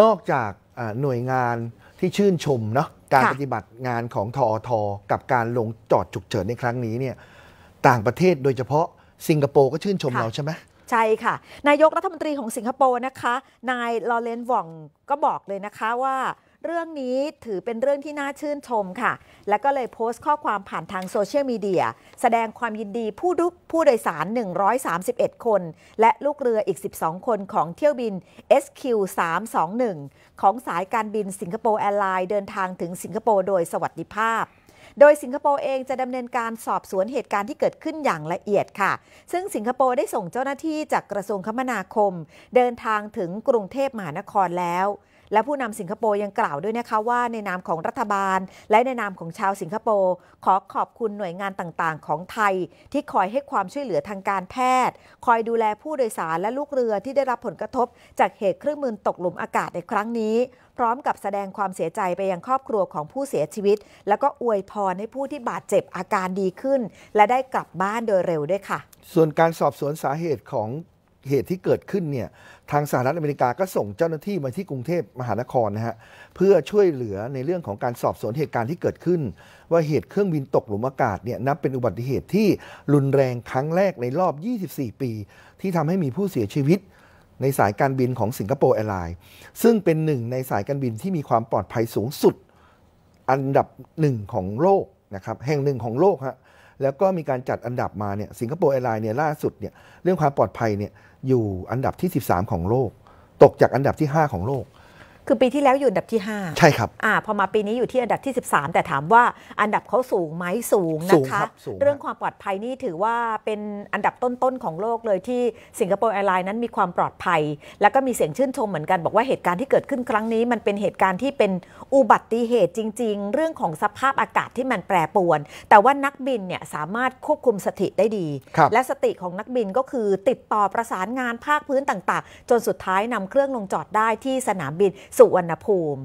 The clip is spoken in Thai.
นอกจากหน่วยงานที่ชื่นชมเนาะการปฏิบัติงานของทอทกับการลงจอดฉุกเฉินในครั้งนี้เนี่ยต่างประเทศโดยเฉพาะสิงคโปร์ก็ชื่นชมเราใช่ไหมใช่ค่ะนายกรัฐมนตรีของสิงคโปร์นะคะ นายลอเรนว่องก็บอกเลยนะคะว่าเรื่องนี้ถือเป็นเรื่องที่น่าชื่นชมค่ะ และก็เลยโพสต์ข้อความผ่านทางโซเชียลมีเดีย แสดงความยินดีผู้ดุผู้โดยสาร 131 คน และลูกเรืออีก 12 คนของเที่ยวบิน SQ 321ของสายการบินสิงคโปร์แอร์ไลน์เดินทางถึงสิงคโปร์โดยสวัสดิภาพ โดยสิงคโปร์เองจะดำเนินการสอบสวนเหตุการณ์ที่เกิดขึ้นอย่างละเอียดค่ะ ซึ่งสิงคโปร์ได้ส่งเจ้าหน้าที่จากกระทรวงคมนาคม เดินทางถึงกรุงเทพมหานครแล้วและผู้นำสิงคโปร์ยังกล่าวด้วยนะคะว่าในนามของรัฐบาล และในนามของชาวสิงคโปร์ขอขอบคุณหน่วยงานต่างๆ ของไทย ที่คอยให้ความช่วยเหลือทางการแพทย์ คอยดูแลผู้โดยสารและลูกเรือที่ได้รับผลกระทบจากเหตุเครื่องมือตกหลุมอากาศในครั้งนี้ พร้อมกับแสดงความเสียใจไปยังครอบครัวของผู้เสียชีวิต แล้วก็อวยพรให้ผู้ที่บาดเจ็บอาการดีขึ้นและได้กลับบ้านโดยเร็วด้วยค่ะ ส่วนการสอบสวนสาเหตุของเหตุที่เกิดขึ้นเนี่ยทางสหรัฐอเมริกา ก็ส่งเจ้าหน้าที่มาที่กรุงเทพมหานครนะฮะเพื่อช่วยเหลือในเรื่องของการสอบสวนเหตุการณ์ที่เกิดขึ้น ว่าเหตุเครื่องบินตกหลุมอากาศเนี่ยนับเป็นอุบัติเหตุที่รุนแรงครั้งแรกในรอบ 24 ปี ที่ทำให้มีผู้เสียชีวิตในสายการบินของสิงคโปร์แอร์ไลน์ ซึ่งเป็นหนึ่งในสายการบินที่มีความปลอดภัยสูงสุด อันดับหนึ่งของโลกนะครับแห่งหนึ่งของโลกฮะแล้วก็มีการจัดอันดับมาเนี่ย สิงคโปร์แอร์ไลน์เนี่ย ล่าสุดเนี่ยเรื่องความปลอดภัยเนี่ย อยู่อันดับที่ 13 ของโลก ตกจากอันดับที่ 5 ของโลกคือปีที่แล้วอยู่อันดับที่ 5 ใช่ครับ อ่าพอมาปีนี้อยู่ที่อันดับที่ 13 แต่ถามว่าอันดับเขาสูงไหมสูงนะคะเรื่องความปลอดภัยนี่ถือว่าเป็นอันดับต้น ๆ ของโลกเลยที่สิงคโปร์แอร์ไลน์นั้นมีความปลอดภัย แล้วก็มีเสียงชื่นชมเหมือนกันบอกว่าเหตุการณ์ที่เกิดขึ้นครั้งนี้ มันเป็นเหตุการณ์ที่เป็นอุบัติเหตุจริง ๆ เรื่องของสภาพอากาศที่มันแปรปรวน แต่ว่านักบินเนี่ยสามารถควบคุมสติได้ดีและสติของนักบินก็คือติดต่อประสานงานภาคพื้นต่างๆ จนสุดท้ายนำเครื่องลงจอดได้ที่สนามบินสุวรรณภูมิ